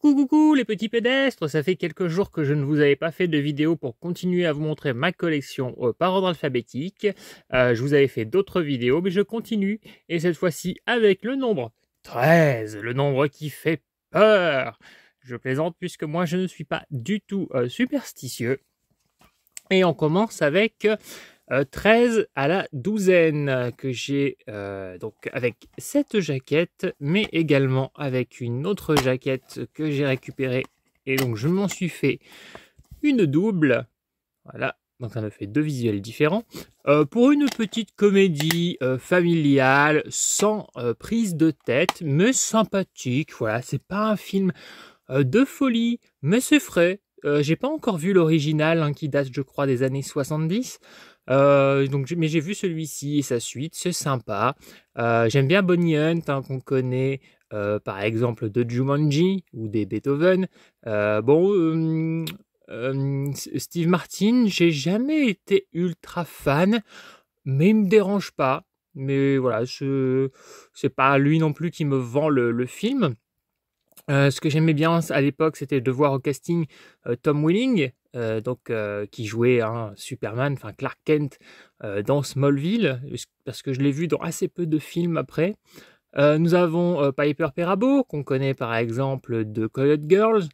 Coucou les petits pédestres, ça fait quelques jours que je ne vous avais pas fait de vidéo pour continuer à vous montrer ma collection euh, par ordre alphabétique. Euh, je vous avais fait d'autres vidéos, mais je continue, et cette fois-ci avec le nombre 13, le nombre qui fait peur. Je plaisante puisque moi je ne suis pas du tout euh, superstitieux. Et on commence avec 13 euh, à la douzaine que j'ai euh, donc avec cette jaquette mais également avec une autre jaquette que j'ai récupérée et donc je m'en suis fait une double voilà donc ça me fait deux visuels différents euh, pour une petite comédie familiale sans prise de tête mais sympathique voilà c'est pas un film de folie mais c'est frais j'ai pas encore vu l'original hein, qui date je crois des années 70 euh, donc, mais j'ai vu celui-ci et sa suite, c'est sympa. Euh, j'aime bien Bonnie Hunt, hein, qu'on connaît euh, par exemple de Jumanji ou des Beethoven. bon, Steve Martin, j'ai jamais été ultra fan, mais il me dérange pas. Mais voilà, c'est pas lui non plus qui me vend le film. Euh, ce que j'aimais bien à l'époque, c'était de voir au casting euh, Tom Willing, euh, donc qui jouait hein, Superman, enfin Clark Kent dans Smallville, parce que je l'ai vu dans assez peu de films après. nous avons Piper Perabo, qu'on connaît par exemple de Coyote Girls,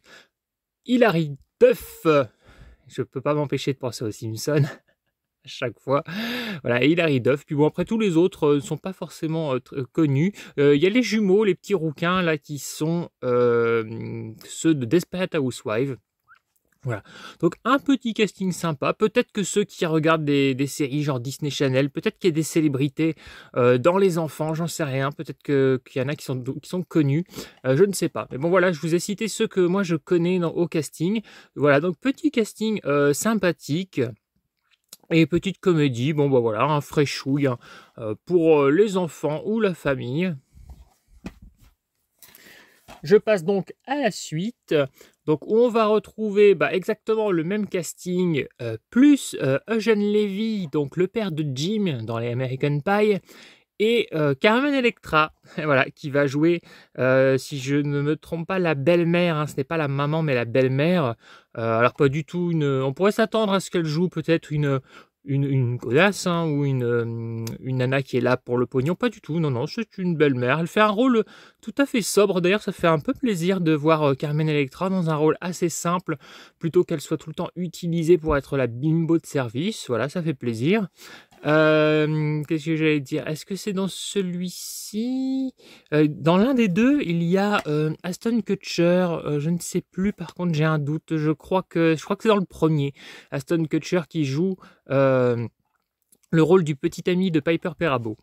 Hilary Duff, je peux pas m'empêcher de penser aux Simpsons, chaque fois. Voilà, et Hilary Duff. Puis bon, après, tous les autres euh, ne sont pas forcément euh, euh, connus. Il y a les jumeaux, les petits rouquins, là, qui sont ceux de Desperate Housewives. Voilà. Donc un petit casting sympa. Peut-être que ceux qui regardent des, séries genre Disney Channel, peut-être qu'il y a des célébrités dans les enfants, j'en sais rien. Peut-être qu'il y en a qui sont, qui sont connus. je ne sais pas. Mais bon voilà, je vous ai cité ceux que moi je connais dans, au casting. Voilà, donc petit casting sympathique. Et petite comédie, bon bah voilà, un frais hein, euh, pour euh, les enfants ou la famille. Je passe donc à la suite. Donc on va retrouver bah, exactement le même casting, euh, plus Eugene Eugène Levy, donc le père de Jim dans les American Pie, et euh, Carmen Electra, voilà, qui va jouer, euh, si je ne me trompe pas, la belle-mère. Hein. ce n'est pas la maman, mais la belle-mère. Euh, alors pas du tout On pourrait s'attendre à ce qu'elle joue peut-être une une, hein, ou une, une nana qui est là pour le pognon. Pas du tout, non, non, c'est une belle-mère. Elle fait un rôle tout à fait sobre. D'ailleurs, ça fait un peu plaisir de voir Carmen Electra dans un rôle assez simple, plutôt qu'elle soit tout le temps utilisée pour être la bimbo de service. Voilà, ça fait plaisir. Euh, qu'est-ce que j'allais dire Est-ce que c'est dans celui-ci euh, Dans l'un des deux, il y a euh, Aston Kutcher. je ne sais plus. Par contre, j'ai un doute. Je crois que je crois que c'est dans le premier. Aston Kutcher qui joue le rôle du petit ami de Piper Perabo.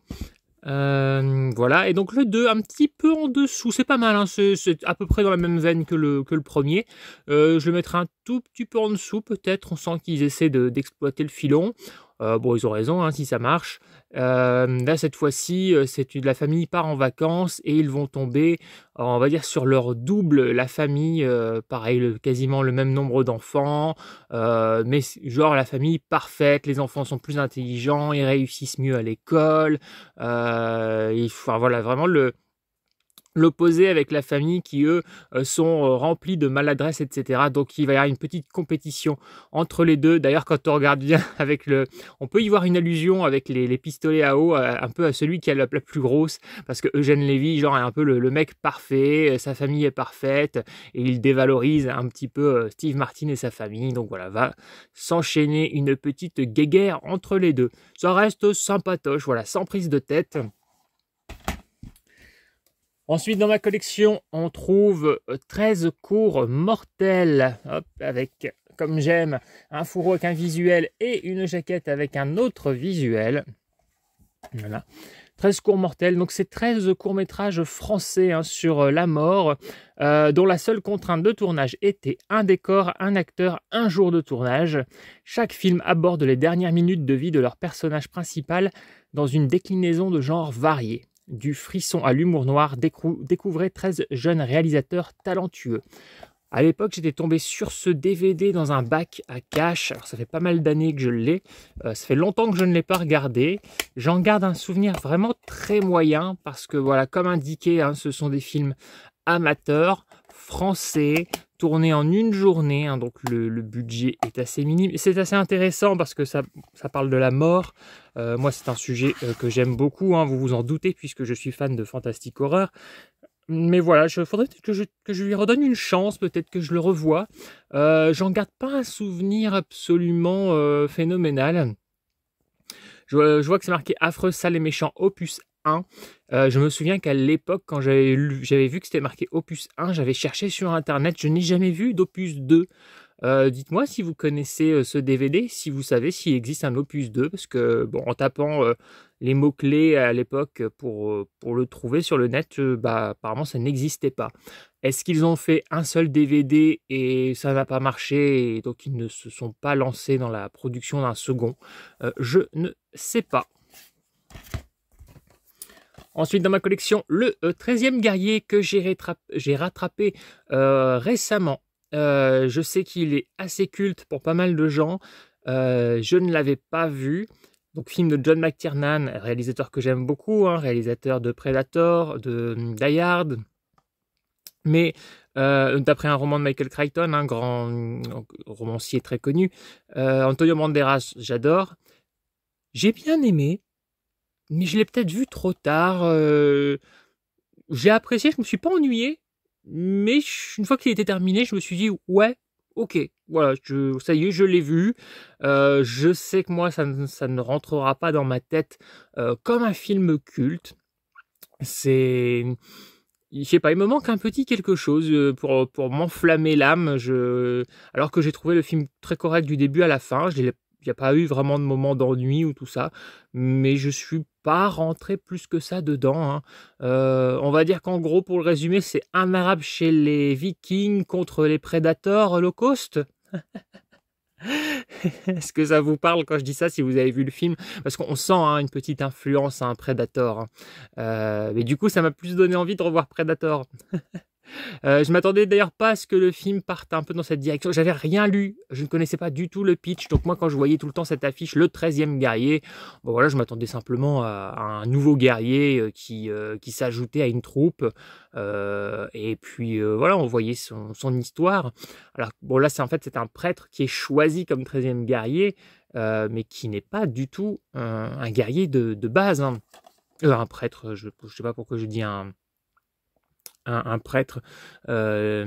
voilà, et donc le 2 un petit peu en dessous, c'est pas mal, hein. c'est à peu près dans la même veine que le, que le premier. je le mettrai un tout petit peu en dessous peut-être, on sent qu'ils essaient d'exploiter le filon. Euh, bon, ils ont raison, hein, si ça marche. Euh, là, cette fois-ci, euh, c'est la famille part en vacances et ils vont tomber, on va dire, sur leur double, la famille, pareil, quasiment le même nombre d'enfants, mais genre la famille parfaite, les enfants sont plus intelligents, ils réussissent mieux à l'école, voilà, vraiment le, l'opposé avec la famille qui, eux, euh, sont euh, remplis de maladresse, etc. Donc, il va y avoir une petite compétition entre les deux. D'ailleurs, quand on regarde bien avec le... On peut y voir une allusion avec les, pistolets à eau, euh, un peu à celui qui a la, la plus grosse, parce que Eugène Lévy, genre, est un peu le, le, mec parfait, sa famille est parfaite, et il dévalorise un petit peu Steve Martin et sa famille. Donc, voilà, va s'enchaîner une petite guéguerre entre les deux. Ça reste sympatoche, voilà, sans prise de tête. Ensuite, dans ma collection, on trouve 13 euh, cours mortels, avec, comme j'aime, un fourreau avec un visuel et une jaquette avec un autre visuel. Voilà. 13 cours mortels, donc c'est 13 courts-métrages français hein, sur euh, la mort, euh, dont la seule contrainte de tournage était un décor, un acteur, un jour de tournage. Chaque film aborde les dernières minutes de vie de leur personnage principal dans une déclinaison de genre variée du frisson à l'humour noir découvrez 13 jeunes réalisateurs talentueux. À l'époque, j'étais tombé sur ce DVD dans un bac à cash. Alors, ça fait pas mal d'années que je l'ai. Euh, ça fait longtemps que je ne l'ai pas regardé. J'en garde un souvenir vraiment très moyen parce que, voilà, comme indiqué, hein, ce sont des films amateurs, français, tourné en une journée, hein, donc le, budget est assez minime. C'est assez intéressant parce que ça, parle de la mort. Euh, moi, c'est un sujet euh, que j'aime beaucoup, hein, vous vous en doutez, puisque je suis fan de Fantastique Horror. Mais voilà, il faudrait peut-être que je, lui redonne une chance, peut-être que je le revois. Euh, j'en garde pas un souvenir absolument phénoménal. Je, vois que c'est marqué Affreux, sale et méchant, opus euh, je me souviens qu'à l'époque, quand j'avais vu que c'était marqué Opus 1, j'avais cherché sur Internet. Je n'ai jamais vu d'Opus 2. Euh, dites-moi si vous connaissez euh, ce DVD, si vous savez s'il existe un Opus 2, parce que bon, en tapant les mots-clés à l'époque pour, le trouver sur le net, bah, apparemment ça n'existait pas. Est-ce qu'ils ont fait un seul DVD et ça n'a pas marché, et donc ils ne se sont pas lancés dans la production d'un second Je ne sais pas. Ensuite, dans ma collection, le 13e euh, guerrier que j'ai rattrapé euh, récemment. Euh, je sais qu'il est assez culte pour pas mal de gens. je ne l'avais pas vu. Donc, film de John McTiernan, réalisateur que j'aime beaucoup, hein, réalisateur de Predator, de mm, Die Hard, mais d'après un roman de Michael Crichton, un grand romancier très connu, Antonio Banderas, j'adore. J'ai bien aimé, mais je l'ai peut-être vu trop tard. Euh, j'ai apprécié, je me suis pas ennuyé, mais une fois qu'il était terminé, je me suis dit ouais, ok, voilà, je, ça y est, je l'ai vu. Euh, je sais que moi, ça, ne rentrera pas dans ma tête euh, comme un film culte. C'est je sais pas, il me manque un petit quelque chose pour, pour m'enflammer l'âme. Je... Alors que j'ai trouvé le film très correct du début à la fin, je l'ai n'y a pas eu vraiment de moment d'ennui ou tout ça, mais je suis pas rentré plus que ça dedans. Hein. Euh, on va dire qu'en gros, pour le résumer, c'est un arabe chez les vikings contre les prédateurs cost Est-ce que ça vous parle quand je dis ça si vous avez vu le film Parce qu'on sent hein, une petite influence à un prédateur. Hein. Euh, mais du coup, ça m'a plus donné envie de revoir Predator. Euh, je m'attendais d'ailleurs pas à ce que le film parte un peu dans cette direction. J'avais rien lu, je ne connaissais pas du tout le pitch. Donc moi, quand je voyais tout le temps cette affiche, le 13e guerrier, voilà, je m'attendais simplement à un nouveau guerrier euh, qui, euh, qui s'ajoutait à une troupe. et puis voilà, on voyait son, histoire. Alors bon, là, c'est en fait c'est un prêtre qui est choisi comme 13e guerrier, mais qui n'est pas du tout un, guerrier de, de base. Hein. un prêtre, je ne sais pas pourquoi je dis un un, prêtre, euh,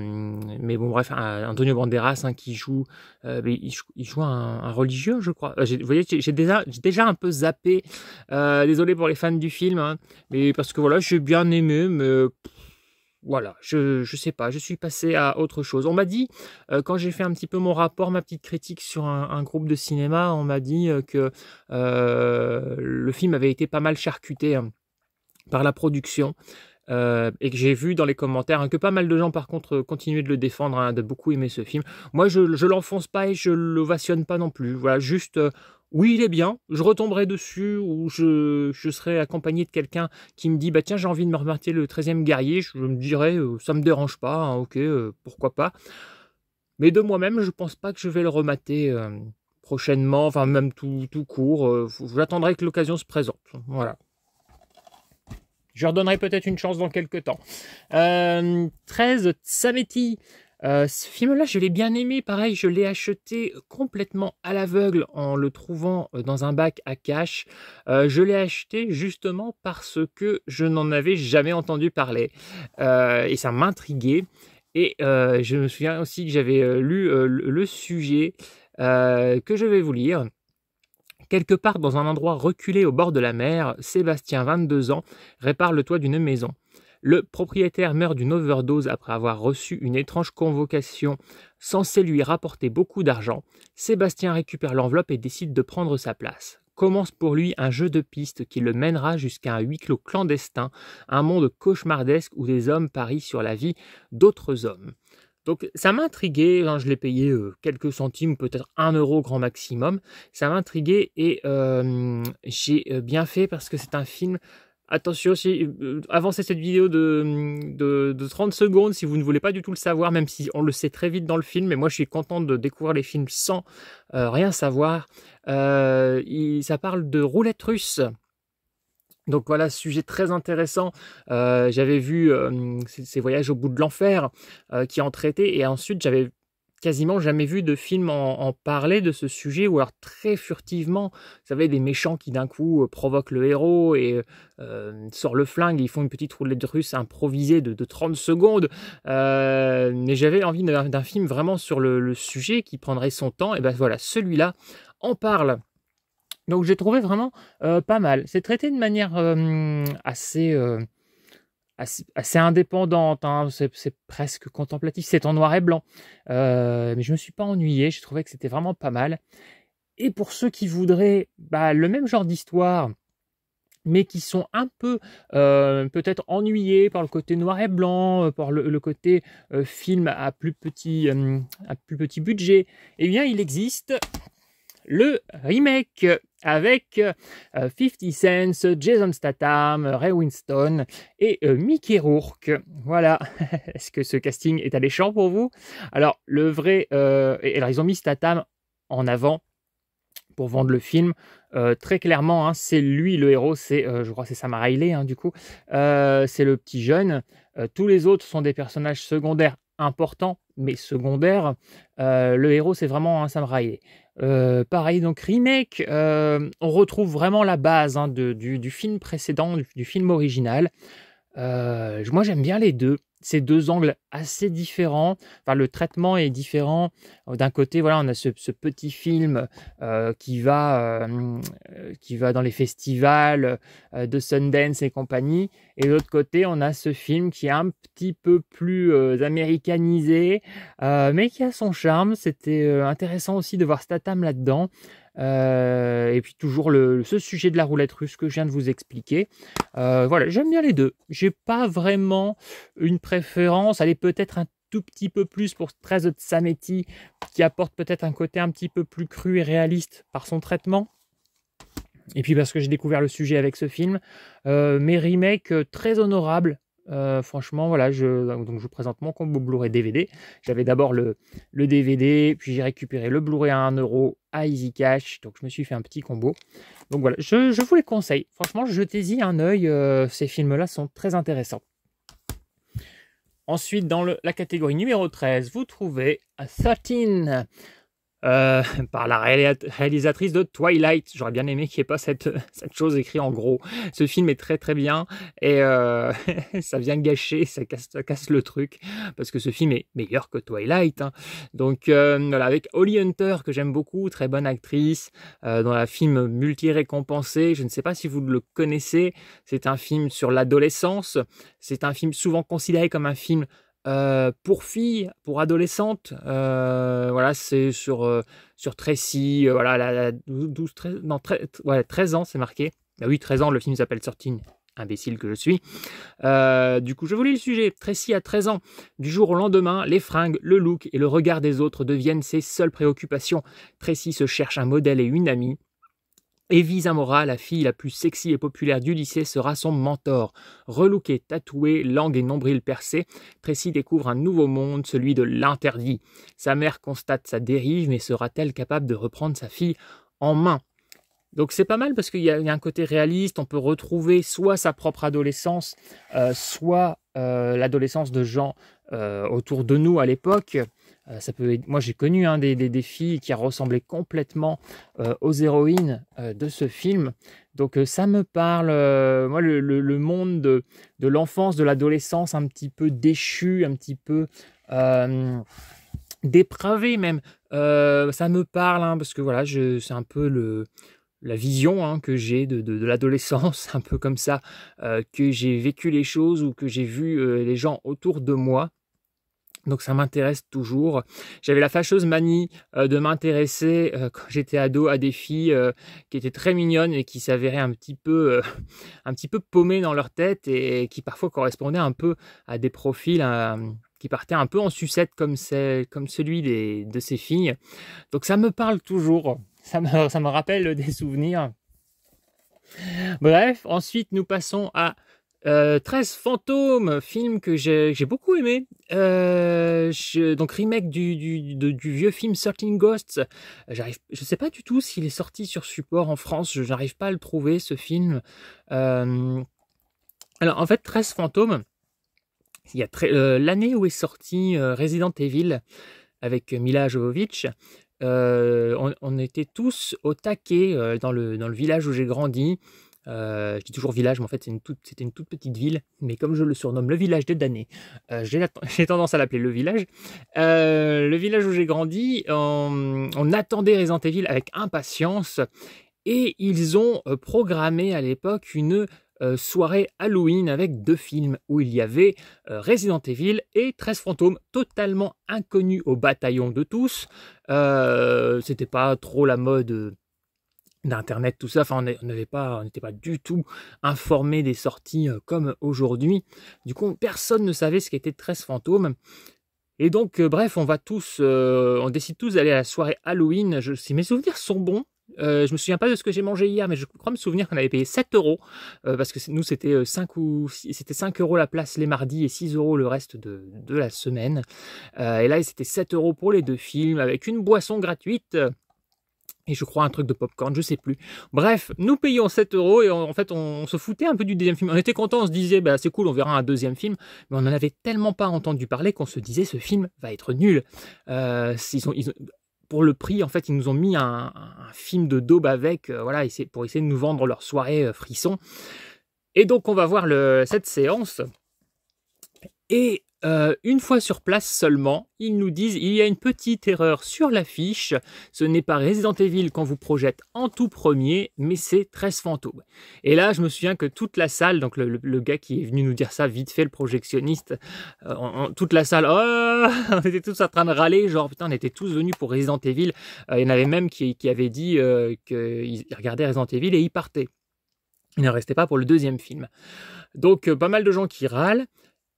mais bon bref, Antonio Banderas hein, qui joue, euh, il, joue un, religieux, je crois. Euh, vous voyez, j'ai déjà, un peu zappé. désolé pour les fans du film, hein, mais parce que voilà, j'ai bien aimé, mais voilà, je sais pas, je suis passé à autre chose. On m'a dit quand j'ai fait un petit peu mon rapport, ma petite critique sur un, groupe de cinéma, on m'a dit que le film avait été pas mal charcuté. Hein, par la production, euh, et que j'ai vu dans les commentaires hein, que pas mal de gens par contre euh, continuaient de le défendre, hein, de beaucoup aimer ce film. Moi je, l'enfonce pas et je l'ovationne pas non plus. Voilà, juste euh, oui il est bien, je retomberai dessus ou je, je serai accompagné de quelqu'un qui me dit bah tiens j'ai envie de me remater le 13e guerrier, je, me dirais ça me dérange pas, hein, ok pourquoi pas. Mais de moi-même je pense pas que je vais le remater prochainement, enfin même tout, tout court. J'attendrai que l'occasion se présente. Voilà. Je leur donnerai peut-être une chance dans quelques temps. 13, euh, Sametti. Euh, ce film-là, je l'ai bien aimé. Pareil, je l'ai acheté complètement à l'aveugle en le trouvant euh, dans un bac à cash. je l'ai acheté justement parce que je n'en avais jamais entendu parler. et ça m'intriguait. Et je me souviens aussi que j'avais lu le sujet que je vais vous lire. Quelque part dans un endroit reculé au bord de la mer, Sébastien, 22 ans, répare le toit d'une maison. Le propriétaire meurt d'une overdose après avoir reçu une étrange convocation censée lui rapporter beaucoup d'argent. Sébastien récupère l'enveloppe et décide de prendre sa place. Commence pour lui un jeu de piste qui le mènera jusqu'à un huis clos clandestin, un monde cauchemardesque où des hommes parient sur la vie d'autres hommes. Donc ça m'a intrigué, hein, je l'ai payé euh, quelques centimes, peut-être un euro grand maximum. Ça m'a intrigué et euh, j'ai euh, bien fait parce que c'est un film. Attention, si, avancez cette vidéo de, 30 secondes si vous ne voulez pas du tout le savoir, même si on le sait très vite dans le film. Mais moi, je suis content de découvrir les films sans rien savoir. ça parle de roulette russe. Donc voilà, sujet très intéressant. Euh, j'avais vu euh, ces voyages au bout de l'enfer euh, qui en traitaient, et ensuite j'avais quasiment jamais vu de film en, parler de ce sujet, ou alors très furtivement, vous savez, des méchants qui d'un coup provoquent le héros et sort le flingue, ils font une petite roulette russe improvisée de, 30 secondes. mais j'avais envie d'un film vraiment sur le, le, sujet qui prendrait son temps, et ben voilà, celui-là en parle. Donc j'ai trouvé vraiment euh, pas mal. C'est traité de manière euh, euh, assez, assez, indépendante, hein. c'est presque contemplatif, c'est en noir et blanc. mais je ne me suis pas ennuyé, j'ai trouvé que c'était vraiment pas mal. Et pour ceux qui voudraient bah, le même genre d'histoire, mais qui sont un peu peut-être ennuyés par le côté noir et blanc, par le, côté film à plus, petit, à plus petit budget, eh bien il existe le remake avec 50 euh, cents Jason Statham, Ray Winston et euh, Mickey Rourke. Voilà. Est-ce que ce casting est alléchant pour vous Alors, le vrai... Euh, ils ont mis Statham en avant pour vendre le film. très clairement, hein, c'est lui le héros, c'est, je crois, c'est Sam Riley, hein, du coup, c'est le petit jeune. tous les autres sont des personnages secondaires important mais secondaire. Euh, le héros, c'est vraiment un Sam euh, pareil, donc remake, euh, on retrouve vraiment la base hein, du, film précédent, du film original. moi, j'aime bien les deux ces deux angles assez différents. Enfin, le traitement est différent. Euh, d'un côté, voilà, on a ce, petit film euh, qui va euh, qui va dans les festivals de Sundance et compagnie, et de l'autre côté, on a ce film qui est un petit peu plus américanisé, mais qui a son charme. C'était intéressant aussi de voir Statham là-dedans. Euh, et puis toujours le, ce sujet de la roulette russe que je viens de vous expliquer. Euh, voilà, j'aime bien les deux. J'ai pas vraiment une préférence. Elle est peut-être un tout petit peu plus pour 13 de Sametti qui apporte peut-être un côté un petit peu plus cru et réaliste par son traitement. Et puis parce que j'ai découvert le sujet avec ce film. Euh, mes remakes euh, très honorables euh, franchement, voilà, je, donc je vous présente mon combo Blu-ray DVD. J'avais d'abord le, le, DVD, puis j'ai récupéré le Blu-ray à 1 euro à Easy Cash. Donc je me suis fait un petit combo. Donc voilà, je, vous les conseille. Franchement, jetez-y un œil. Euh, ces films-là sont très intéressants. Ensuite, dans la catégorie numéro 13, vous trouvez A 13. Euh, par la réalisatrice de Twilight. J'aurais bien aimé qu'il n'y ait pas cette, chose écrite en gros. Ce film est très très bien et euh, ça vient gâcher, ça casse, le truc parce que ce film est meilleur que Twilight. Hein. Donc euh, voilà, avec Holly Hunter que j'aime beaucoup, très bonne actrice, euh, dans la film multi-récompensé. Je ne sais pas si vous le connaissez, c'est un film sur l'adolescence, c'est un film souvent considéré comme un film pour fille, pour adolescente, voilà, c'est sur, Tracy, voilà, la, 12, 13, ans, c'est marqué. Ah oui, 13 ans, le film s'appelle Sorting, imbécile que je suis. du coup, je voulais le sujet. Tracy a 13 ans. Du jour au lendemain, les fringues, le look et le regard des autres deviennent ses seules préoccupations. Tracy se cherche un modèle et une amie. Evie Zamora, la fille la plus sexy et populaire du lycée, sera son mentor. Relouqué, tatoué, langue et nombril percé, Tracy découvre un nouveau monde, celui de l'interdit. Sa mère constate sa dérive, mais sera-t-elle capable de reprendre sa fille en main donc c'est pas mal parce qu'il y, a un côté réaliste, on peut retrouver soit sa propre adolescence, euh, soit euh, l'adolescence de gens euh, autour de nous à l'époque, euh, moi, j'ai connu hein, des, des, filles qui ressemblaient complètement euh, aux héroïnes euh, de ce film. Donc ça me parle, moi, le, monde de, l'enfance, de l'adolescence, un petit peu déchu, un petit peu dépravé même. ça me parle, hein, parce que voilà, c'est un peu la vision hein, que j'ai de, l'adolescence, un peu comme ça, que j'ai vécu les choses ou que j'ai vu les gens autour de moi donc ça m'intéresse toujours. J'avais la fâcheuse manie euh, de m'intéresser euh, quand j'étais ado à des filles euh, qui étaient très mignonnes et qui s'avéraient un petit peu un petit peu paumées dans leur tête et qui parfois correspondaient un peu à des profils qui partaient un peu en sucette comme, c'est, comme celui de ces filles. Donc ça me parle toujours, ça me rappelle des souvenirs. Bref, ensuite nous passons à 13 euh, fantômes, film que j'ai beaucoup aimé. Euh, donc remake du, vieux film 13 Ghosts. je ne sais pas du tout s'il est sorti sur support en France. Je n'arrive pas à le trouver ce film. Euh, alors en fait 13 fantômes. Il y a l'année où est sorti Resident Evil avec Mila Jovovich. On, était tous au taquet dans le village où j'ai grandi. Euh, je dis toujours village, mais en fait c'était une, toute petite ville. Mais comme je le surnomme le village de Danet, euh, j'ai tendance à l'appeler le village. Euh, le village où j'ai grandi, on, attendait Resident Evil avec impatience. Et ils ont programmé à l'époque une soirée Halloween avec deux films où il y avait Resident Evil et 13 fantômes totalement inconnus au bataillon de tous. c'était pas trop la mode d'internet, tout ça. on n'avait pas, on n'était pas du tout informé des sorties euh, comme aujourd'hui. Du coup, personne ne savait ce qu'était 13 fantômes. Et donc, euh, bref, on va tous, euh, on décide tous d'aller à la soirée Halloween. Je, si mes souvenirs sont bons, euh, je me souviens pas de ce que j'ai mangé hier, mais je crois me souvenir qu'on avait payé 7 euros parce que nous c'était 5 ou c'était 5 euros la place les mardis et 6 euros le reste de, de la semaine. et là, c'était 7 euros pour les deux films avec une boisson gratuite. Et je crois un truc de popcorn, je sais plus. Bref, nous payons 7 euros et en fait, on, se foutait un peu du deuxième film. On était content, on se disait, bah, c'est cool, on verra un deuxième film. Mais on n'en avait tellement pas entendu parler qu'on se disait, ce film va être nul. Euh, pour le prix, en fait, ils nous ont mis un, film de daube avec, euh, voilà, pour essayer de nous vendre leur soirée euh, frisson. Et donc, on va voir le, cette séance. Et euh, une fois sur place seulement, ils nous disent il y a une petite erreur sur l'affiche, ce n'est pas Resident Evil qu'on vous projette en tout premier, mais c'est 13 fantômes. Et là, je me souviens que toute la salle, donc le, gars qui est venu nous dire ça vite fait, le projectionniste, en euh, toute la salle, oh, on était tous en train de râler, genre putain, on était tous venus pour Resident Evil. Euh, il y en avait même qui, qui avaient dit qu'ils regardaient Resident Evil et ils partaient. il ne restait pas pour le deuxième film. Donc, pas mal de gens qui râlent.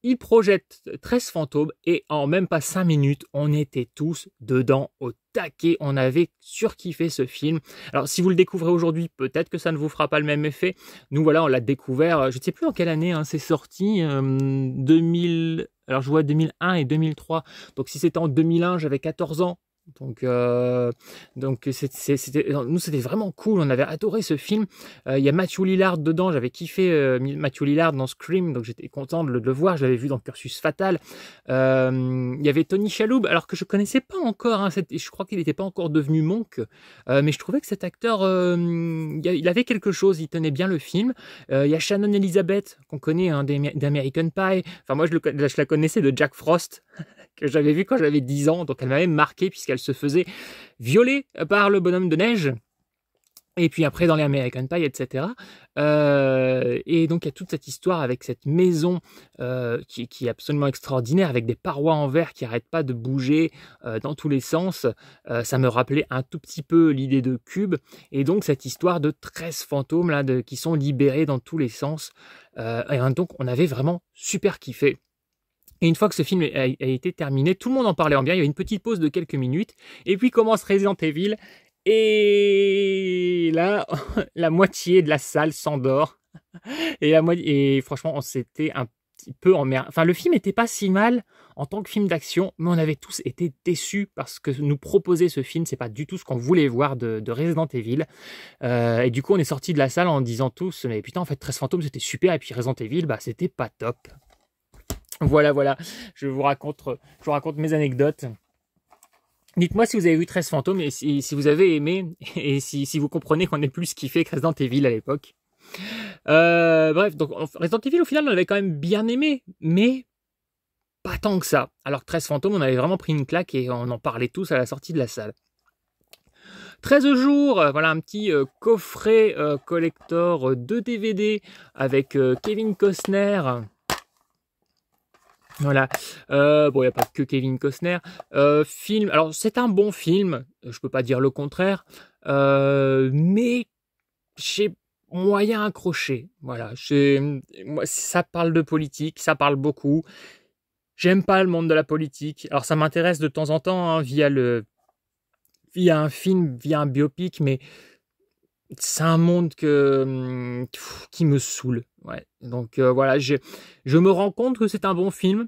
Il projette 13 fantômes et en même pas 5 minutes, on était tous dedans au taquet. On avait surkiffé ce film. Alors, si vous le découvrez aujourd'hui, peut-être que ça ne vous fera pas le même effet. Nous, voilà, on l'a découvert, euh, je ne sais plus en quelle année hein, c'est sorti, 2000. Euh, alors, je vois 2001 et 2003. Donc, si c'était en 2001, j'avais 14 ans. Donc, euh, donc c'était, nous c'était vraiment cool. On avait adoré ce film. Euh, il y a Matthew Lillard dedans. J'avais kiffé euh, Matthew Lillard dans Scream, donc j'étais content de le, voir. Je l'avais vu dans Cursus Fatal. Il y avait Tony Chaloub alors que je connaissais pas encore. Hein, je crois qu'il n'était pas encore devenu monk, mais je trouvais que cet acteur, il avait quelque chose. Il tenait bien le film. Il y a Shannon Elizabeth qu'on connaît hein, d'American Pie. Enfin moi je la connaissais de Jack Frost. que j'avais vu quand j'avais 10 ans, donc elle m'avait marqué puisqu'elle se faisait violer par le bonhomme de neige. Et puis après dans les American Pie, etc. Euh, et donc il y a toute cette histoire avec cette maison euh, qui, est absolument extraordinaire, avec des parois en verre qui n'arrêtent pas de bouger euh, dans tous les sens. ça me rappelait un tout petit peu l'idée de Cube. Et donc cette histoire de 13 fantômes là, de, qui sont libérés dans tous les sens. et donc on avait vraiment super kiffé. Et une fois que ce film a, été terminé, tout le monde en parlait en bien. Il y a eu une petite pause de quelques minutes. Et puis commence Resident Evil. Et là, la moitié de la salle s'endort. Et, et franchement, on s'était un petit peu emmerdé. Enfin, le film n'était pas si mal en tant que film d'action, mais on avait tous été déçus parce que nous proposer ce film. C'est pas du tout ce qu'on voulait voir de, Resident Evil. Euh, et du coup, on est sorti de la salle en disant tous Mais putain, en fait, 13 fantômes, c'était super. Et puis Resident Evil, bah, c'était pas top. Voilà, voilà, je vous raconte, euh, je raconte mes anecdotes. Dites-moi si vous avez vu 13 fantômes et si, vous avez aimé et si, vous comprenez qu'on est plus kiffé que Resident Evil à l'époque. Euh, bref, donc Resident Evil au final on avait quand même bien aimé, mais pas tant que ça. Alors 13 fantômes on avait vraiment pris une claque et on en parlait tous à la sortie de la salle. 13 jours, euh, voilà un petit coffret collector de DVD avec Kevin Costner voilà. Euh, bon, il n'y a pas que Kevin Costner. Euh, film. Alors, c'est un bon film. Je peux pas dire le contraire. Euh, mais j'ai moyen accroché. Voilà. Moi, ça parle de politique. Ça parle beaucoup. J'aime pas le monde de la politique. Alors, ça m'intéresse de temps en temps hein, via le via un film, via un biopic, mais c'est un monde que hum, qui me saoule. Donc euh, voilà, je, me rends compte que c'est un bon film.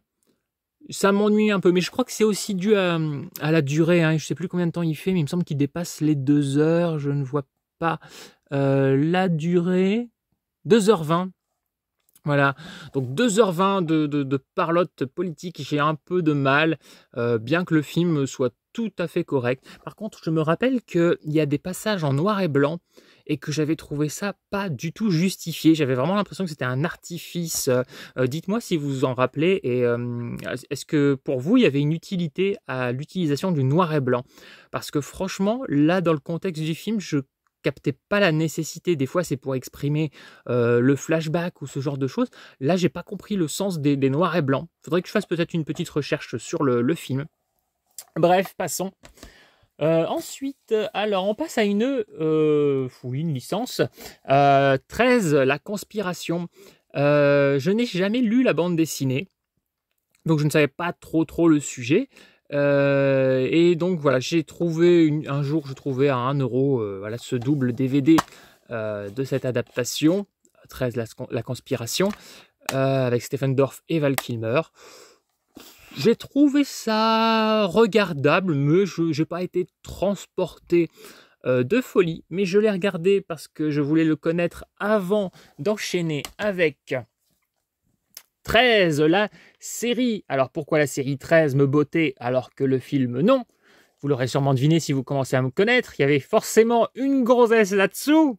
Ça m'ennuie un peu, mais je crois que c'est aussi dû à, la durée. Hein. Je sais plus combien de temps il fait, mais il me semble qu'il dépasse les deux heures. Je ne vois pas euh, la durée. 2h20. Voilà, donc 2h20 de, parlotte politique, j'ai un peu de mal, euh, bien que le film soit tout à fait correct. Par contre, je me rappelle qu'il y a des passages en noir et blanc et que j'avais trouvé ça pas du tout justifié. J'avais vraiment l'impression que c'était un artifice. Euh, dites-moi si vous vous en rappelez, et euh, est-ce que pour vous, il y avait une utilité à l'utilisation du noir et blanc Parce que franchement, là, dans le contexte du film, je captais pas la nécessité. Des fois, c'est pour exprimer euh, le flashback ou ce genre de choses. Là, j'ai pas compris le sens des, noirs et blancs. Faudrait que je fasse peut-être une petite recherche sur le film. Bref, passons. Euh, ensuite, alors on passe à une, euh, oui, une licence. 13, euh, La Conspiration. je n'ai jamais lu la bande dessinée, donc je ne savais pas trop trop le sujet. et donc voilà, j'ai trouvé un jour, je trouvais à 1 euro voilà, ce double DVD de cette adaptation, 13 La, la Conspiration, avec Stephen Dorff et Val Kilmer. J'ai trouvé ça regardable, mais je n'ai pas été transporté euh, de folie. Mais je l'ai regardé parce que je voulais le connaître avant d'enchaîner avec 13, la série. Alors pourquoi la série 13 me bottait alors que le film non vous l'aurez sûrement deviné si vous commencez à me connaître, il y avait forcément une grossesse là-dessous.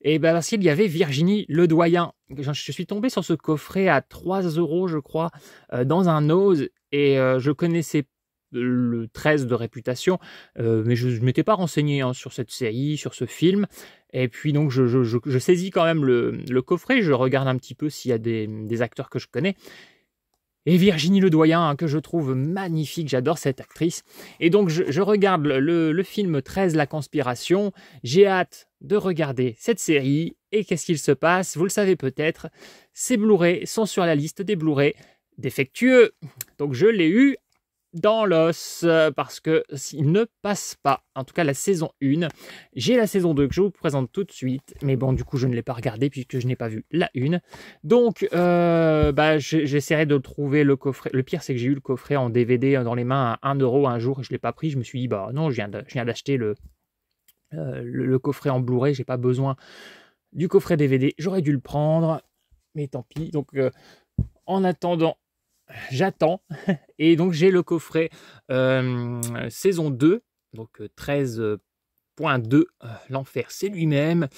Et ben s'il y avait Virginie Le Doyen. Je suis tombé sur ce coffret à 3 euros, je crois, euh, dans un Ose. Et euh, je connaissais le 13 de réputation, euh, mais je ne m'étais pas renseigné hein, sur cette série, sur ce film. Et puis donc je, saisis quand même le, coffret, je regarde un petit peu s'il y a des acteurs que je connais et Virginie Ledoyen, hein, que je trouve magnifique, j'adore cette actrice. Et donc je, regarde le, film 13, La Conspiration, j'ai hâte de regarder cette série, et qu'est-ce qu'il se passe Vous le savez peut-être, ces Blu-ray sont sur la liste des Blu-ray défectueux. Donc je l'ai eu dans l'os euh, parce que s'il ne passe pas, en tout cas la saison 1, j'ai la saison 2 que je vous présente tout de suite, mais bon, du coup, je ne l'ai pas regardé puisque je n'ai pas vu la 1. Donc, euh, bah, j'essaierai de trouver le coffret. Le pire, c'est que j'ai eu le coffret en DVD euh, dans les mains à 1 euro un jour et je ne l'ai pas pris. Je me suis dit, bah non, je viens d'acheter le, euh, le, le, coffret en Blu-ray, j'ai pas besoin du coffret DVD, j'aurais dû le prendre, mais tant pis. Donc, en attendant j'attends. Et donc j'ai le coffret euh, saison 2, donc 13 euh, Point 2, euh, l'enfer, c'est lui-même.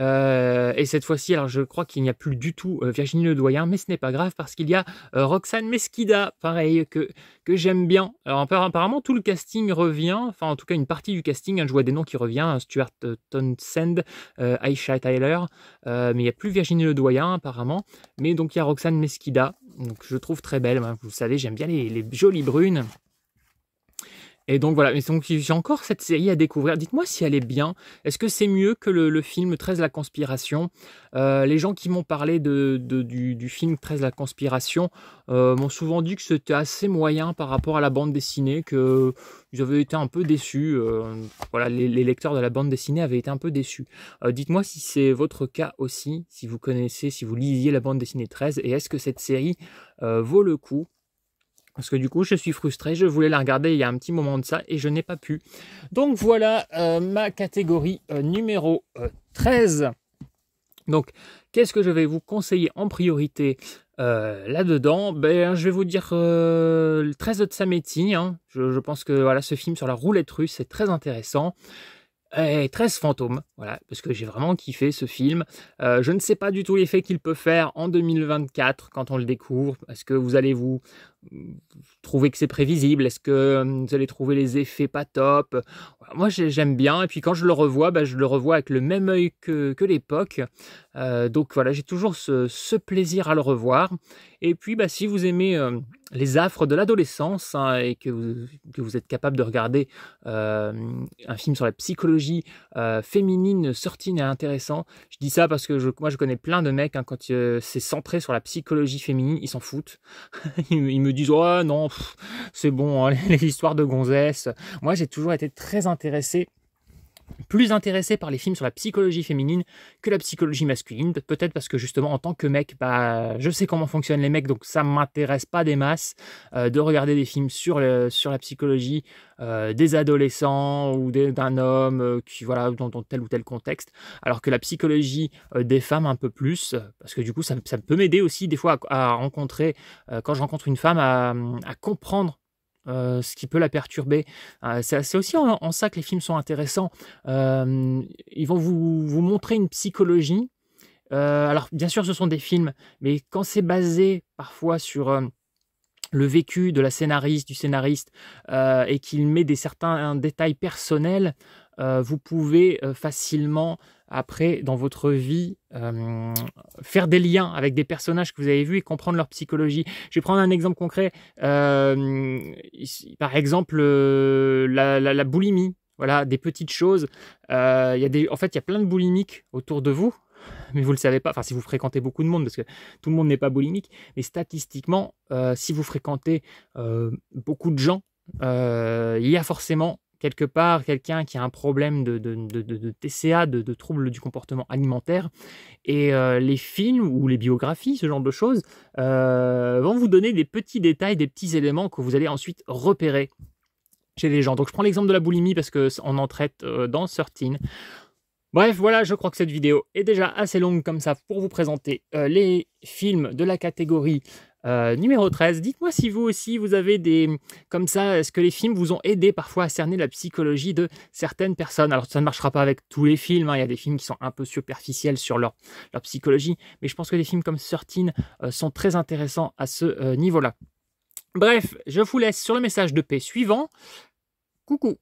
Euh, et cette fois-ci, alors je crois qu'il n'y a plus du tout euh, Virginie Le Doyen mais ce n'est pas grave parce qu'il y a Roxane Mesquida, pareil, que, que j'aime bien. Alors apparemment, tout le casting revient, enfin en tout cas une partie du casting, hein, je vois des noms qui reviennent, hein, Stuart Townsend, Aisha Tyler, mais il n'y a plus Virginie Le Doyen apparemment. Mais donc il y a Roxane Mesquida, donc je trouve très belle, hein, vous savez, j'aime bien les, les jolies brunes. Et donc voilà, mais j'ai encore cette série à découvrir. Dites-moi si elle est bien. Est-ce que c'est mieux que le, film 13 la conspiration euh, Les gens qui m'ont parlé de, du, film 13 la conspiration euh, m'ont souvent dit que c'était assez moyen par rapport à la bande dessinée, que j'avais été un peu déçu. Euh, voilà, les, les, lecteurs de la bande dessinée avaient été un peu déçus. Dites-moi si c'est votre cas aussi, si vous connaissez, si vous lisiez la bande dessinée 13 et est-ce que cette série vaut le coup parce que du coup, je suis frustré, je voulais la regarder il y a un petit moment de ça et je n'ai pas pu. Donc voilà euh, ma catégorie euh, numéro 13. Euh, Donc, qu'est-ce que je vais vous conseiller en priorité là-dedans, ben, je vais vous dire le 13 de Sametti. Hein. Je, pense que voilà, ce film sur la roulette russe est très intéressant. Et 13 fantômes, voilà, parce que j'ai vraiment kiffé ce film. je ne sais pas du tout l'effet qu'il peut faire en 2024 quand on le découvre, Est-ce que vous allez vous trouvez que c'est prévisible Est-ce que euh, vous allez trouver les effets pas top Moi, j'aime bien. Et puis quand je le revois, bah, je le revois avec le même œil que, que l'époque. Euh, donc voilà, j'ai toujours ce, plaisir à le revoir. Et puis, bah, si vous aimez euh, les affres de l'adolescence hein, et que vous, que vous, êtes capable de regarder un film sur la psychologie féminine sortine et intéressant, je dis ça parce que je, moi, je connais plein de mecs, hein, quand c'est centré sur la psychologie féminine, ils s'en foutent. ils, me disent oh non, c'est bon, hein, les histoires de Gonzès Moi, j'ai toujours été très intéressé plus intéressé par les films sur la psychologie féminine que la psychologie masculine, peut-être parce que justement en tant que mec, bah, je sais comment fonctionnent les mecs, donc ça m'intéresse pas des masses euh, de regarder des films sur, la psychologie euh, des adolescents ou d'un homme euh, qui voilà dans, tel ou tel contexte, alors que la psychologie des femmes un peu plus, parce que du coup ça, peut m'aider aussi des fois à, rencontrer, quand je rencontre une femme, à comprendre euh, ce qui peut la perturber. Euh, c'est aussi en, ça que les films sont intéressants. Euh, ils vont vous, vous, montrer une psychologie. alors, bien sûr, ce sont des films, mais quand c'est basé parfois sur le vécu de la scénariste, du scénariste, et qu'il met des certains détails personnels, euh, vous pouvez euh, facilement après dans votre vie euh, faire des liens avec des personnages que vous avez vus et comprendre leur psychologie. Je vais prendre un exemple concret. par exemple, la, boulimie. Voilà, des petites choses. en fait, il y a plein de boulimiques autour de vous, mais vous le savez pas. Enfin, si vous fréquentez beaucoup de monde, parce que tout le monde n'est pas boulimique, mais statistiquement, si vous fréquentez beaucoup de gens, il y a forcément quelque part quelqu'un qui a un problème de, TCA, de, troubles du comportement alimentaire. Et euh, les films ou les biographies, ce genre de choses, euh, vont vous donner des petits détails, des petits éléments que vous allez ensuite repérer chez les gens. Donc je prends l'exemple de la boulimie parce qu'on en traite euh, dans 13. Bref, voilà, je crois que cette vidéo est déjà assez longue comme ça pour vous présenter les films de la catégorie euh, numéro 13, dites-moi si vous aussi, vous avez des... Comme ça, est-ce que les films vous ont aidé parfois à cerner la psychologie de certaines personnes Alors, ça ne marchera pas avec tous les films, hein. il y a des films qui sont un peu superficiels sur leur, leur psychologie, mais je pense que des films comme Certine euh, sont très intéressants à ce euh, niveau-là. Bref, je vous laisse sur le message de paix suivant. Coucou